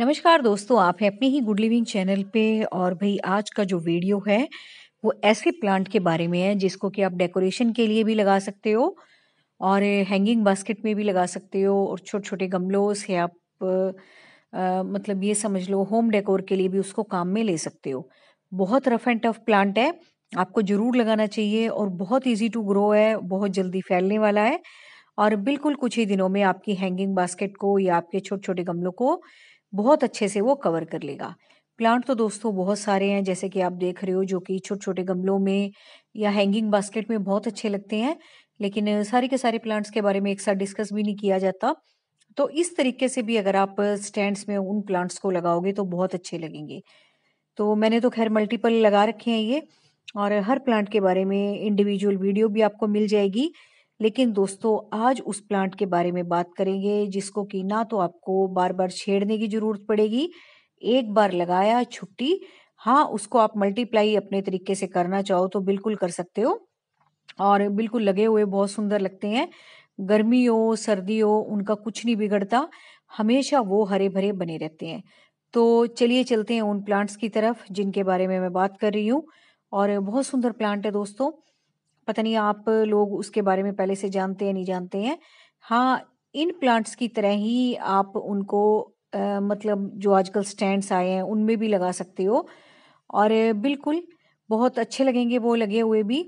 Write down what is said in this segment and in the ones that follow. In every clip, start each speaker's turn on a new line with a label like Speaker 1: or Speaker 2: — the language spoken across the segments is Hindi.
Speaker 1: नमस्कार दोस्तों आप हैं अपने ही गुड लिविंग चैनल पे और भाई आज का जो वीडियो है वो ऐसे प्लांट के बारे में है जिसको कि आप डेकोरेशन के लिए भी लगा सकते हो और हैंगिंग बास्केट में भी लगा सकते हो और छोटे छोटे गमलों से आप आ, मतलब ये समझ लो होम डेकोर के लिए भी उसको काम में ले सकते हो बहुत रफ एंड टफ प्लांट है आपको ज़रूर लगाना चाहिए और बहुत ईजी टू ग्रो है बहुत जल्दी फैलने वाला है और बिल्कुल कुछ ही दिनों में आपकी हैंगिंग बास्केट को या आपके छोटे छोटे गमलों को बहुत अच्छे से वो कवर कर लेगा प्लांट तो दोस्तों बहुत सारे हैं जैसे कि आप देख रहे हो जो कि छोटे छोटे गमलों में या हैंगिंग बास्केट में बहुत अच्छे लगते हैं लेकिन सारे के सारे प्लांट्स के बारे में एक साथ डिस्कस भी नहीं किया जाता तो इस तरीके से भी अगर आप स्टैंड्स में उन प्लांट्स को लगाओगे तो बहुत अच्छे लगेंगे तो मैंने तो खैर मल्टीपल लगा रखे हैं ये और हर प्लांट के बारे में इंडिविजुअल वीडियो भी आपको मिल जाएगी लेकिन दोस्तों आज उस प्लांट के बारे में बात करेंगे जिसको कि ना तो आपको बार बार छेड़ने की जरूरत पड़ेगी एक बार लगाया छुट्टी हाँ उसको आप मल्टीप्लाई अपने तरीके से करना चाहो तो बिल्कुल कर सकते हो और बिल्कुल लगे हुए बहुत सुंदर लगते हैं गर्मी हो सर्दी हो उनका कुछ नहीं बिगड़ता हमेशा वो हरे भरे बने रहते हैं तो चलिए चलते हैं उन प्लांट्स की तरफ जिनके बारे में मैं बात कर रही हूँ और बहुत सुंदर प्लांट है दोस्तों पता नहीं आप लोग उसके बारे में पहले से जानते हैं नहीं जानते हैं हाँ इन प्लांट्स की तरह ही आप उनको आ, मतलब जो आजकल स्टैंड्स आए हैं उनमें भी लगा सकते हो और बिल्कुल बहुत अच्छे लगेंगे वो लगे हुए भी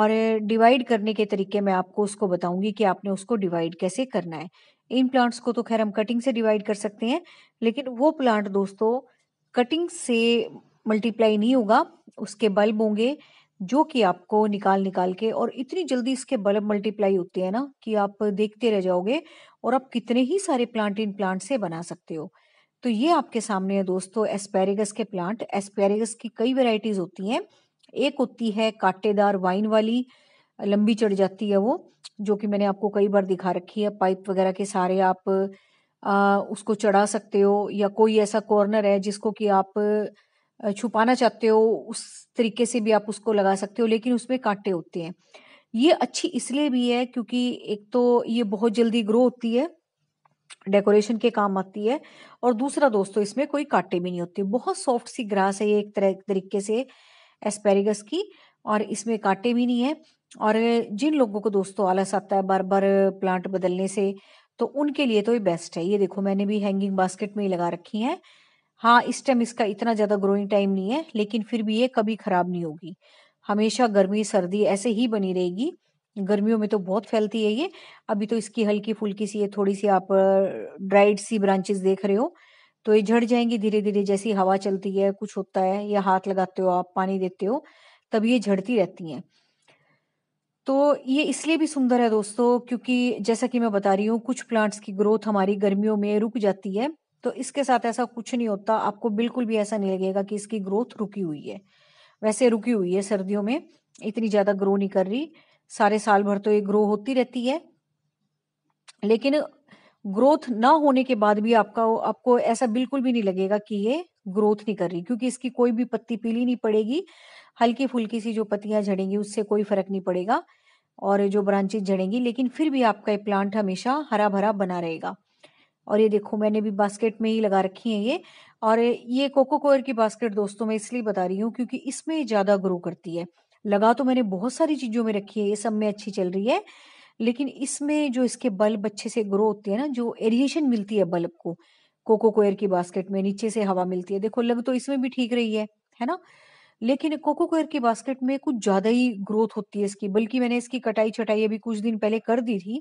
Speaker 1: और डिवाइड करने के तरीके मैं आपको उसको बताऊंगी कि आपने उसको डिवाइड कैसे करना है इन प्लांट्स को तो खैर हम कटिंग से डिवाइड कर सकते हैं लेकिन वो प्लांट दोस्तों कटिंग से मल्टीप्लाई नहीं होगा उसके बल्ब होंगे जो कि आपको निकाल निकाल के और इतनी जल्दी इसके बल्ब मल्टीप्लाई होते हैं ना कि आप देखते रह जाओगे और आप कितने ही सारे प्लांट इन प्लांट से बना सकते हो तो ये आपके सामने है दोस्तों एस्पेरेगस के प्लांट एस्पेरेगस की कई वेराइटीज होती हैं एक होती है कांटेदार वाइन वाली लंबी चढ़ जाती है वो जो कि मैंने आपको कई बार दिखा रखी है पाइप वगैरह के सारे आप आ, उसको चढ़ा सकते हो या कोई ऐसा कॉर्नर है जिसको कि आप छुपाना चाहते हो उस तरीके से भी आप उसको लगा सकते हो लेकिन उसमें कांटे होते हैं ये अच्छी इसलिए भी है क्योंकि एक तो ये बहुत जल्दी ग्रो होती है डेकोरेशन के काम आती है और दूसरा दोस्तों इसमें कोई कांटे भी नहीं होते बहुत सॉफ्ट सी ग्रास है ये एक तरह तरीके से एस्पेरिगस की और इसमें कांटे भी नहीं है और जिन लोगों को दोस्तों आलस आता है बार बार प्लांट बदलने से तो उनके लिए तो ये बेस्ट है ये देखो मैंने भी हैंगिंग बास्केट में ही लगा रखी है हाँ इस टाइम इसका इतना ज्यादा ग्रोइंग टाइम नहीं है लेकिन फिर भी ये कभी खराब नहीं होगी हमेशा गर्मी सर्दी ऐसे ही बनी रहेगी गर्मियों में तो बहुत फैलती है ये अभी तो इसकी हल्की फुल्की सी ये थोड़ी सी आप ड्राइड सी ब्रांचेस देख रहे हो तो ये झड़ जाएंगी धीरे धीरे जैसी हवा चलती है कुछ होता है या हाथ लगाते हो आप पानी देते हो तब ये झड़ती रहती हैं तो ये इसलिए भी सुंदर है दोस्तों क्योंकि जैसा कि मैं बता रही हूँ कुछ प्लांट्स की ग्रोथ हमारी गर्मियों में रुक जाती है तो इसके साथ ऐसा कुछ नहीं होता आपको बिल्कुल भी ऐसा नहीं लगेगा कि इसकी ग्रोथ रुकी हुई है वैसे रुकी हुई है सर्दियों में इतनी ज्यादा ग्रो नहीं कर रही सारे साल भर तो ये ग्रो होती रहती है लेकिन ग्रोथ ना होने के बाद भी आपका आपको ऐसा बिल्कुल भी नहीं लगेगा कि ये ग्रोथ नहीं कर रही क्योंकि इसकी कोई भी पत्ती पीली नहीं पड़ेगी हल्की फुल्की सी जो पत्तियां झड़ेंगी उससे कोई फर्क नहीं पड़ेगा और जो ब्रांचेज झड़ेंगी लेकिन फिर भी आपका ये प्लांट हमेशा हरा भरा बना रहेगा और ये देखो मैंने भी बास्केट में ही लगा रखी है ये और ये कोको कोयर की बास्केट दोस्तों मैं इसलिए बता रही हूँ क्योंकि इसमें ज़्यादा ग्रो करती है लगा तो मैंने बहुत सारी चीज़ों में रखी है ये सब में अच्छी चल रही है लेकिन इसमें जो इसके बल्ब अच्छे से ग्रो होते हैं ना जो एरिएशन मिलती है बल्ब को कोको कोयर की बास्केट में नीचे से हवा मिलती है देखो लग तो इसमें भी ठीक रही है है ना लेकिन कोको कोयर की बास्केट में कुछ ज्यादा ही ग्रोथ होती है इसकी बल्कि मैंने इसकी कटाई छटाई अभी कुछ दिन पहले कर दी थी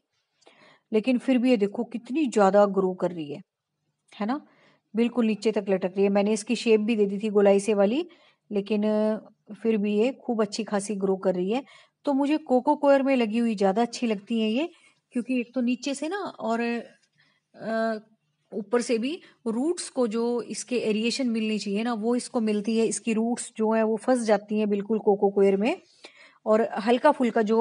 Speaker 1: लेकिन फिर भी ये देखो कितनी ज़्यादा ग्रो कर रही है है ना बिल्कुल नीचे तक लटक रही है मैंने इसकी शेप भी दे दी थी गोलाई से वाली लेकिन फिर भी ये खूब अच्छी खासी ग्रो कर रही है तो मुझे कोको कोयर में लगी हुई ज़्यादा अच्छी लगती है ये क्योंकि एक तो नीचे से ना और ऊपर से भी रूट्स को जो इसके एरिएशन मिलनी चाहिए ना वो इसको मिलती है इसकी रूट्स जो है वो फंस जाती हैं बिल्कुल कोको कोयर में और हल्का फुल्का जो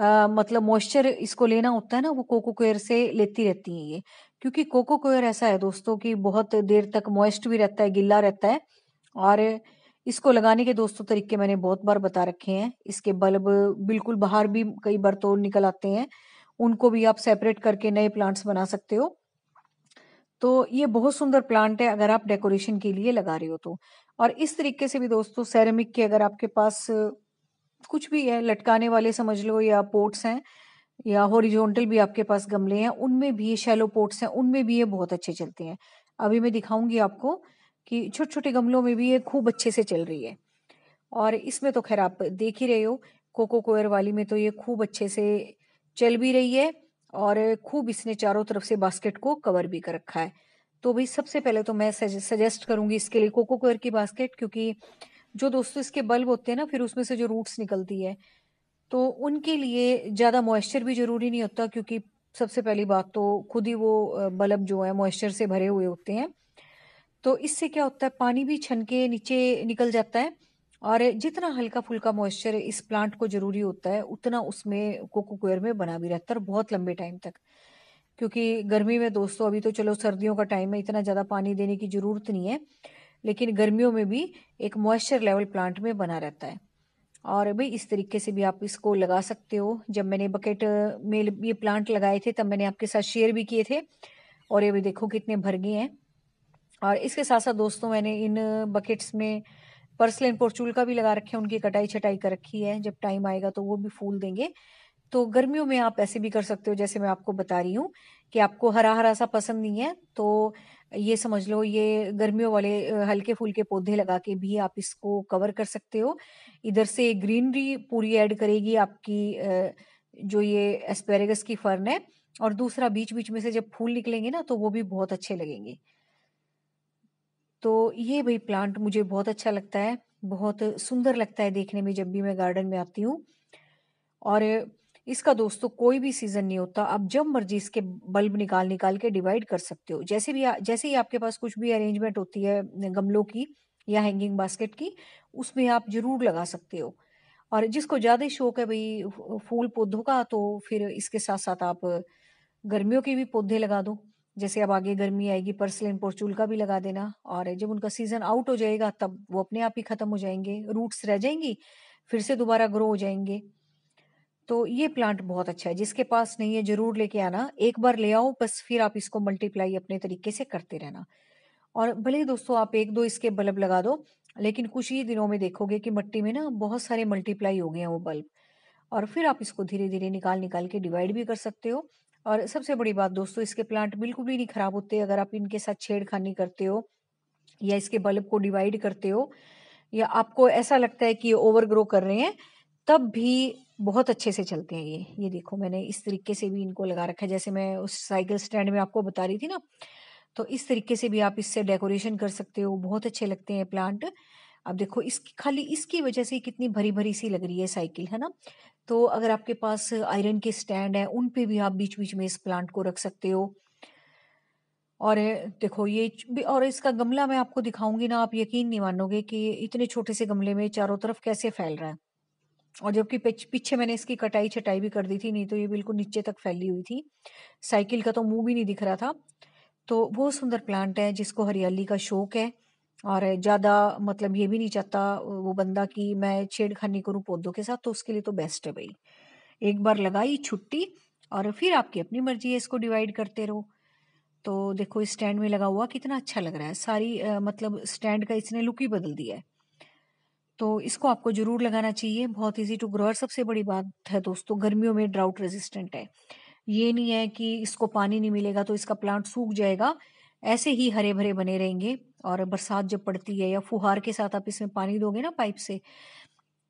Speaker 1: आ, मतलब मॉइस्चर इसको लेना होता है ना वो कोको कोयर से लेती रहती है ये क्योंकि कोको कोयर ऐसा है दोस्तों कि बहुत देर तक मॉइस्ट भी रहता है गिल्ला रहता है और इसको लगाने के दोस्तों तरीके मैंने बहुत बार बता रखे हैं इसके बल्ब बिल्कुल बाहर भी कई बार तो निकल आते हैं उनको भी आप सेपरेट करके नए प्लांट्स बना सकते हो तो ये बहुत सुंदर प्लांट है अगर आप डेकोरेशन के लिए लगा रहे हो तो और इस तरीके से भी दोस्तों सेरेमिक के अगर आपके पास कुछ भी है लटकाने वाले समझ लो या पोर्ट्स हैं या हॉरिजॉन्टल भी आपके पास गमले हैं उनमें भी ये पोर्ट्स हैं उनमें भी ये बहुत अच्छे चलते हैं अभी मैं दिखाऊंगी आपको कि छोटे छोटे गमलों में भी ये खूब अच्छे से चल रही है और इसमें तो खैर आप देख ही रहे हो कोको कोयर वाली में तो ये खूब अच्छे से चल भी रही है और खूब इसने चारों तरफ से बास्केट को कवर भी कर रखा है तो भाई सबसे पहले तो मैं सजेस्ट करूंगी इसके लिए कोको कोयर की बास्केट क्योंकि जो दोस्तों इसके बल्ब होते हैं ना फिर उसमें से जो रूट्स निकलती है तो उनके लिए ज़्यादा मॉइस्चर भी ज़रूरी नहीं होता क्योंकि सबसे पहली बात तो खुद ही वो बल्ब जो है मॉइस्चर से भरे हुए होते हैं तो इससे क्या होता है पानी भी छन के नीचे निकल जाता है और जितना हल्का फुल्का मॉइस्चर इस प्लांट को ज़रूरी होता है उतना उसमें कोको कोयर में बना भी रहता है और बहुत लंबे टाइम तक क्योंकि गर्मी में दोस्तों अभी तो चलो सर्दियों का टाइम है इतना ज़्यादा पानी देने की ज़रूरत नहीं है लेकिन गर्मियों में भी एक मॉइस्चर लेवल प्लांट में बना रहता है और भाई इस तरीके से भी आप इसको लगा सकते हो जब मैंने बकेट में ये प्लांट लगाए थे तब मैंने आपके साथ शेयर भी किए थे और ये भी देखो कितने भर गए हैं और इसके साथ साथ दोस्तों मैंने इन बकेट्स में पर्सलेन पोर्चूल का भी लगा रखे हैं उनकी कटाई छटाई कर रखी है जब टाइम आएगा तो वो भी फूल देंगे तो गर्मियों में आप ऐसे भी कर सकते हो जैसे मैं आपको बता रही हूँ कि आपको हरा हरा सा पसंद नहीं है तो ये समझ लो ये गर्मियों वाले हल्के हल्के के पौधे लगा के भी आप इसको कवर कर सकते हो इधर से ग्रीनरी पूरी ऐड करेगी आपकी जो ये एस्पेरेगस की फर्न है और दूसरा बीच बीच में से जब फूल निकलेंगे ना तो वो भी बहुत अच्छे लगेंगे तो ये भाई प्लांट मुझे बहुत अच्छा लगता है बहुत सुंदर लगता है देखने में जब भी मैं गार्डन में आती हूँ और इसका दोस्तों कोई भी सीजन नहीं होता आप जब मर्जी इसके बल्ब निकाल निकाल के डिवाइड कर सकते हो जैसे भी जैसे ही आपके पास कुछ भी अरेंजमेंट होती है गमलों की या हैंगिंग बास्केट की उसमें आप जरूर लगा सकते हो और जिसको ज़्यादा शौक है भाई फूल पौधों का तो फिर इसके साथ साथ आप गर्मियों के भी पौधे लगा दो जैसे अब आगे गर्मी आएगी पर्सलिन पोर्चूल का भी लगा देना और जब उनका सीजन आउट हो जाएगा तब वो अपने आप ही खत्म हो जाएंगे रूट्स रह जाएंगी फिर से दोबारा ग्रो हो जाएंगे तो ये प्लांट बहुत अच्छा है जिसके पास नहीं है जरूर लेके आना एक बार ले आओ बस फिर आप इसको मल्टीप्लाई अपने तरीके से करते रहना और भले ही दोस्तों आप एक दो इसके बल्ब लगा दो लेकिन कुछ ही दिनों में देखोगे कि मिट्टी में ना बहुत सारे मल्टीप्लाई हो गए हैं वो बल्ब और फिर आप इसको धीरे धीरे निकाल निकाल के डिवाइड भी कर सकते हो और सबसे बड़ी बात दोस्तों इसके प्लांट बिल्कुल भी नहीं खराब होते अगर आप इनके साथ छेड़खानी करते हो या इसके बल्ब को डिवाइड करते हो या आपको ऐसा लगता है कि ये ओवर ग्रो कर रहे हैं तब भी बहुत अच्छे से चलते हैं ये ये देखो मैंने इस तरीके से भी इनको लगा रखा है जैसे मैं उस साइकिल स्टैंड में आपको बता रही थी ना तो इस तरीके से भी आप इससे डेकोरेशन कर सकते हो बहुत अच्छे लगते हैं प्लांट अब देखो इसकी खाली इसकी वजह से कितनी भरी भरी सी लग रही है साइकिल है ना तो अगर आपके पास आयरन के स्टैंड है उन पे भी आप बीच बीच में इस प्लांट को रख सकते हो और देखो ये और इसका गमला मैं आपको दिखाऊंगी ना आप यकीन नहीं मानोगे कि इतने छोटे से गमले में चारों तरफ कैसे फैल रहा है और जबकि पीछे मैंने इसकी कटाई छटाई भी कर दी थी नहीं तो ये बिल्कुल नीचे तक फैली हुई थी साइकिल का तो मुंह भी नहीं दिख रहा था तो बहुत सुंदर प्लांट है जिसको हरियाली का शौक है और ज़्यादा मतलब ये भी नहीं चाहता वो बंदा कि मैं छेड़खानी करूँ पौधों के साथ तो उसके लिए तो बेस्ट है भाई एक बार लगाई छुट्टी और फिर आपकी अपनी मर्जी है इसको डिवाइड करते रहो तो देखो इस स्टैंड में लगा हुआ कितना अच्छा लग रहा है सारी आ, मतलब स्टैंड का इसने लुक ही बदल दिया है तो इसको आपको जरूर लगाना चाहिए बहुत इजी टू ग्रो और सबसे बड़ी बात है दोस्तों गर्मियों में ड्राउट रेजिस्टेंट है ये नहीं है कि इसको पानी नहीं मिलेगा तो इसका प्लांट सूख जाएगा ऐसे ही हरे भरे बने रहेंगे और बरसात जब पड़ती है या फुहार के साथ आप इसमें पानी दोगे ना पाइप से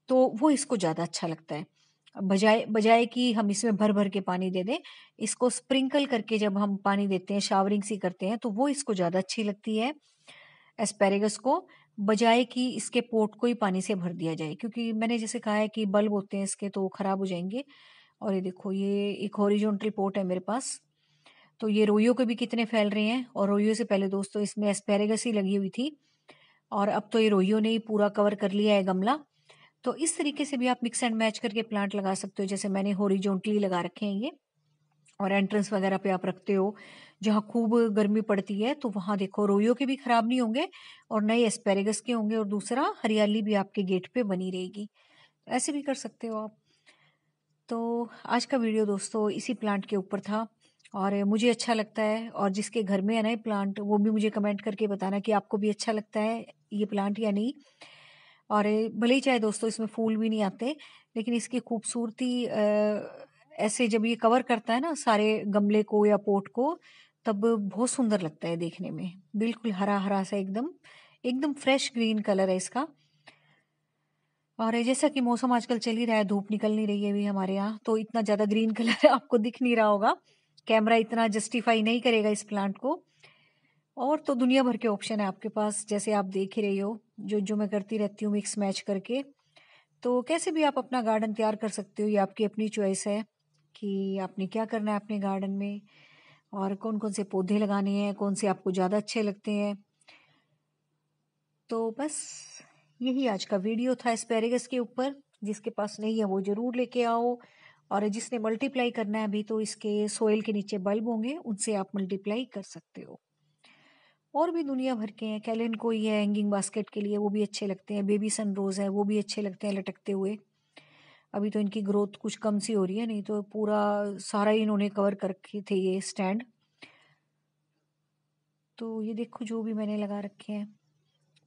Speaker 1: तो वो इसको ज़्यादा अच्छा लगता है बजाय बजाय कि हम इसमें भर भर के पानी दे दें इसको स्प्रिंकल करके जब हम पानी देते हैं शावरिंग सी करते हैं तो वो इसको ज़्यादा अच्छी लगती है एस्पेरेगस को बजाय कि इसके पोर्ट को ही पानी से भर दिया जाए क्योंकि मैंने जैसे कहा है कि बल्ब होते हैं इसके तो ख़राब हो जाएंगे और ये देखो ये एक हॉरिजॉन्टल पोर्ट है मेरे पास तो ये रोइयों के भी कितने फैल रहे हैं और रोइयों से पहले दोस्तों इसमें एस्पेरेगस ही लगी हुई थी और अब तो ये रोइयों ने ही पूरा कवर कर लिया है गमला तो इस तरीके से भी आप मिक्स एंड मैच करके प्लांट लगा सकते हो जैसे मैंने हॉरिजॉन्टली लगा रखे हैं ये और एंट्रेंस वगैरह पे आप रखते हो जहाँ खूब गर्मी पड़ती है तो वहाँ देखो रोइयों के भी खराब नहीं होंगे और नए एस्पेरेगस के होंगे और दूसरा हरियाली भी आपके गेट पे बनी रहेगी ऐसे भी कर सकते हो आप तो आज का वीडियो दोस्तों इसी प्लांट के ऊपर था और मुझे अच्छा लगता है और जिसके घर में है ना प्लांट वो भी मुझे कमेंट करके बताना कि आपको भी अच्छा लगता है ये प्लांट या नहीं और भले ही चाहे दोस्तों इसमें फूल भी नहीं आते लेकिन इसकी खूबसूरती ऐसे जब ये कवर करता है ना सारे गमले को या पोट को तब बहुत सुंदर लगता है देखने में बिल्कुल हरा हरा सा एकदम एकदम फ्रेश ग्रीन कलर है इसका और जैसा कि मौसम आजकल चल ही रहा है धूप निकल नहीं रही है अभी हमारे यहाँ तो इतना ज़्यादा ग्रीन कलर आपको दिख नहीं रहा होगा कैमरा इतना जस्टिफाई नहीं करेगा इस प्लांट को और तो दुनिया भर के ऑप्शन है आपके पास जैसे आप देख ही रही हो जो जो मैं करती रहती हूँ मिक्स मैच करके तो कैसे भी आप अपना गार्डन तैयार कर सकते हो ये आपकी अपनी चॉइस है कि आपने क्या करना है अपने गार्डन में और कौन कौन से पौधे लगाने हैं कौन से आपको ज़्यादा अच्छे लगते हैं तो बस यही आज का वीडियो था इस्पेरेगस के ऊपर जिसके पास नहीं है वो ज़रूर लेके आओ और जिसने मल्टीप्लाई करना है अभी तो इसके सोयल के नीचे बल्ब होंगे उनसे आप मल्टीप्लाई कर सकते हो और भी दुनिया भर के हैं कैलिन कोई है हैंगिंग बास्केट के लिए वो भी अच्छे लगते हैं बेबी सन रोज़ है वो भी अच्छे लगते हैं लटकते हुए अभी तो इनकी ग्रोथ कुछ कम सी हो रही है नहीं तो पूरा सारा ही इन्होंने कवर कर रखे थे ये स्टैंड तो ये देखो जो भी मैंने लगा रखे हैं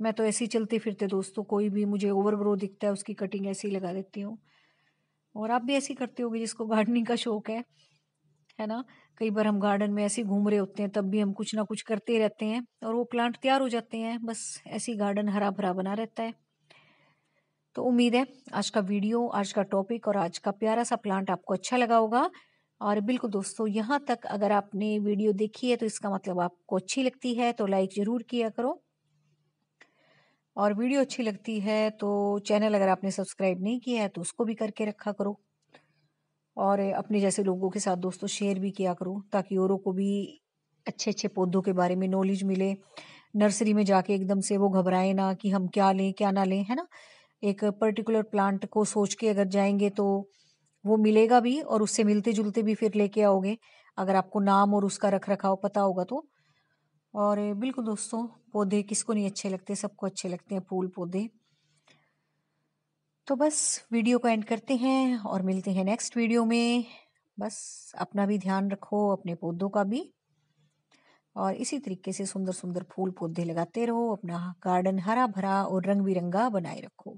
Speaker 1: मैं तो ऐसे ही चलते फिरते दोस्तों कोई भी मुझे ओवर ग्रो दिखता है उसकी कटिंग ऐसी लगा देती हूँ और आप भी ऐसी करते होगे जिसको गार्डनिंग का शौक है है ना कई बार हम गार्डन में ऐसे घूम रहे होते हैं तब भी हम कुछ ना कुछ करते रहते हैं और वो प्लांट तैयार हो जाते हैं बस ऐसे गार्डन हरा भरा बना रहता है तो उम्मीद है आज का वीडियो आज का टॉपिक और आज का प्यारा सा प्लांट आपको अच्छा लगा होगा और बिल्कुल दोस्तों यहाँ तक अगर आपने वीडियो देखी है तो इसका मतलब आपको अच्छी लगती है तो लाइक ज़रूर किया करो और वीडियो अच्छी लगती है तो चैनल अगर आपने सब्सक्राइब नहीं किया है तो उसको भी करके रखा करो और अपने जैसे लोगों के साथ दोस्तों शेयर भी किया करो ताकि औरों को भी अच्छे अच्छे पौधों के बारे में नॉलेज मिले नर्सरी में जाके एकदम से वो घबराए ना कि हम क्या लें क्या ना लें है ना एक पर्टिकुलर प्लांट को सोच के अगर जाएंगे तो वो मिलेगा भी और उससे मिलते जुलते भी फिर लेके आओगे अगर आपको नाम और उसका रख रखाव पता होगा तो और बिल्कुल दोस्तों पौधे किसको नहीं अच्छे लगते सबको अच्छे लगते हैं फूल पौधे तो बस वीडियो को एंड करते हैं और मिलते हैं नेक्स्ट वीडियो में बस अपना भी ध्यान रखो अपने पौधों का भी और इसी तरीके से सुंदर सुंदर फूल पौधे लगाते रहो अपना गार्डन हरा भरा और रंग बिरंगा बनाए रखो